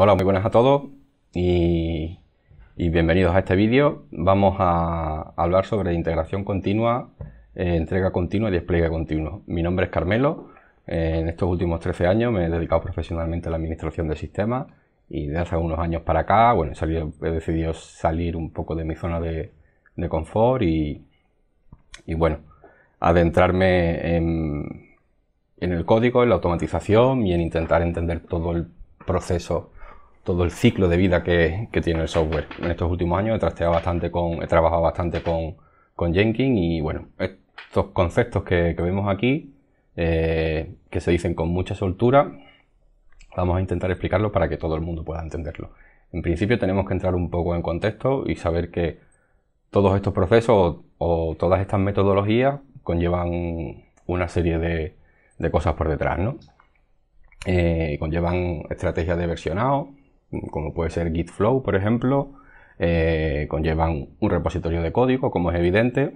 Hola, muy buenas a todos y, bienvenidos a este vídeo. Vamos a hablar sobre integración continua, eh, entrega continua y despliegue continuo. Mi nombre es Carmelo. Eh, en estos últimos 13 años me he dedicado profesionalmente a la administración de sistemas y de hace unos años para acá, bueno, he, decidido salir un poco de mi zona de, confort y, bueno, adentrarme en, en el código, en la automatización y en intentar entender todo el proceso todo el ciclo de vida que, tiene el software. En estos últimos años he, trasteado bastante con, trabajado bastante con, con Jenkins y bueno, estos conceptos que, vemos aquí, eh, que se dicen con mucha soltura, vamos a intentar explicarlo para que todo el mundo pueda entenderlo. En principio tenemos que entrar un poco en contexto y saber que todos estos procesos o, todas estas metodologías conllevan una serie de, cosas por detrás, ¿no? Eh, conllevan estrategias de versionado, como puede ser GitFlow, por ejemplo, eh, conllevan un repositorio de código, como es evidente,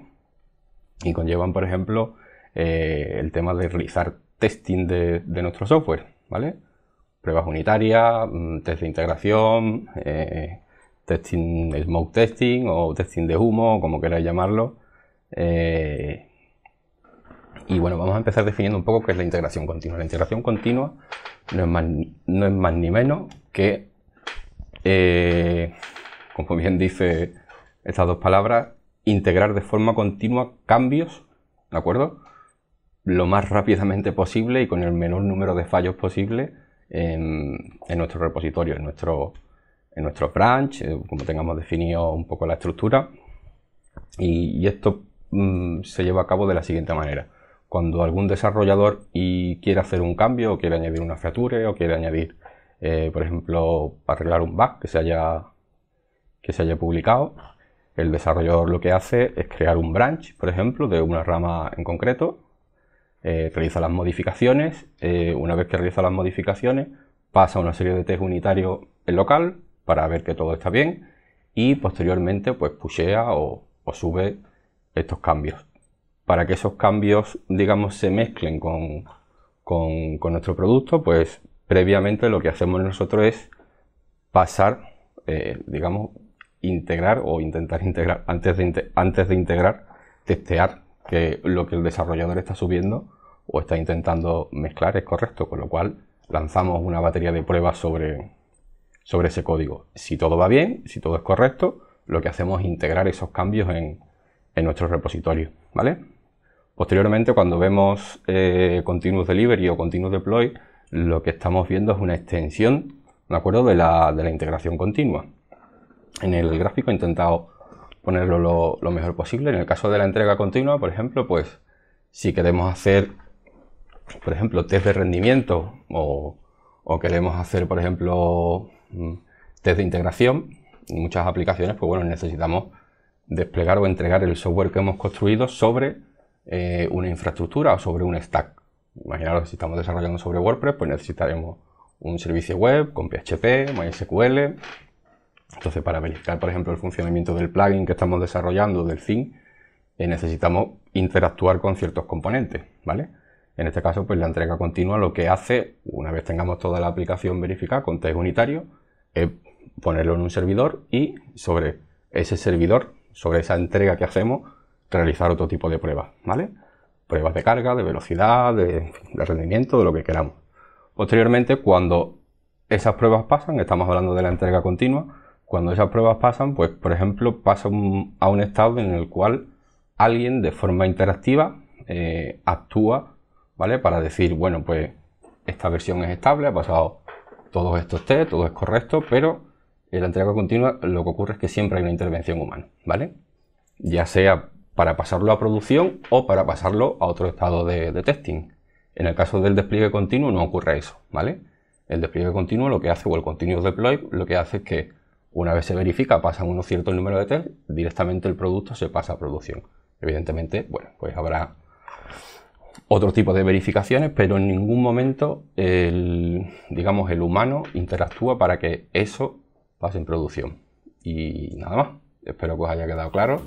y conllevan, por ejemplo, eh, el tema de realizar testing de, nuestro software, ¿vale? Pruebas unitarias, mm, test de integración, eh, testing, smoke testing o testing de humo, como queráis llamarlo. y bueno, vamos a empezar definiendo un poco qué es la integración continua. La integración continua no es más ni menos que eh, como bien dice estas dos palabras, integrar de forma continua cambios, ¿de acuerdo? Lo más rápidamente posible y con el menor número de fallos posible en, nuestro repositorio, en nuestro, en nuestro branch, eh, como tengamos definido un poco la estructura. Y, esto mm, se lleva a cabo de la siguiente manera. Cuando algún desarrollador quiere hacer un cambio, o quiere añadir una feature, o quiere añadir eh, por ejemplo, para arreglar un bug que se haya, que se haya publicado. El desarrollador lo que hace es crear un branch, por ejemplo, de una rama en concreto, eh, realiza las modificaciones, eh, una vez que realiza las modificaciones pasa una serie de test unitarios en local para ver que todo está bien y posteriormente pues pushea o, sube estos cambios. Para que esos cambios, digamos, se mezclen con, con nuestro producto, pues previamente lo que hacemos nosotros es pasar, eh, digamos, integrar o intentar integrar, antes de, antes de integrar, testear que lo que el desarrollador está subiendo o está intentando mezclar es correcto, con lo cual lanzamos una batería de pruebas sobre, sobre ese código. Si todo va bien, si todo es correcto, lo que hacemos es integrar esos cambios en, nuestro repositorio, ¿vale? Posteriormente, cuando vemos eh, Continuous Delivery o Continuous Deploy, lo que estamos viendo es una extensión, ¿de acuerdo?, de la, integración continua. En el gráfico he intentado ponerlo lo, mejor posible. En el caso de la entrega continua, por ejemplo, pues si queremos hacer, por ejemplo, test de rendimiento o, queremos hacer, por ejemplo, mm, test de integración, en muchas aplicaciones, pues bueno, necesitamos desplegar o entregar el software que hemos construido sobre eh, una infraestructura o sobre un stack. Imaginaros, si estamos desarrollando sobre WordPress, pues necesitaremos un servicio web con PHP, MySQL. Entonces, para verificar, por ejemplo, el funcionamiento del plugin que estamos desarrollando, del fin, eh, necesitamos interactuar con ciertos componentes, ¿vale? En este caso, pues la entrega continua lo que hace, una vez tengamos toda la aplicación verificada con test unitario, es ponerlo en un servidor y sobre ese servidor, sobre esa entrega que hacemos, realizar otro tipo de pruebas, ¿vale? pruebas de carga, de velocidad, de, rendimiento, de lo que queramos. Posteriormente, cuando esas pruebas pasan, estamos hablando de la entrega continua, cuando esas pruebas pasan, pues por ejemplo pasa a un estado en el cual alguien de forma interactiva eh, actúa, ¿vale? Para decir, bueno, pues esta versión es estable, ha pasado todos estos test, todo es correcto, pero en la entrega continua lo que ocurre es que siempre hay una intervención humana, ¿vale? Ya sea para pasarlo a producción o para pasarlo a otro estado de, testing. En el caso del despliegue continuo no ocurre eso, ¿vale? El despliegue continuo lo que hace, o el continuous deploy, lo que hace es que una vez se verifica, pasan unos cierto número de test, directamente el producto se pasa a producción. Evidentemente, bueno, pues habrá otro tipo de verificaciones, pero en ningún momento el, digamos, el humano interactúa para que eso pase en producción. Y nada más. Espero que os haya quedado claro.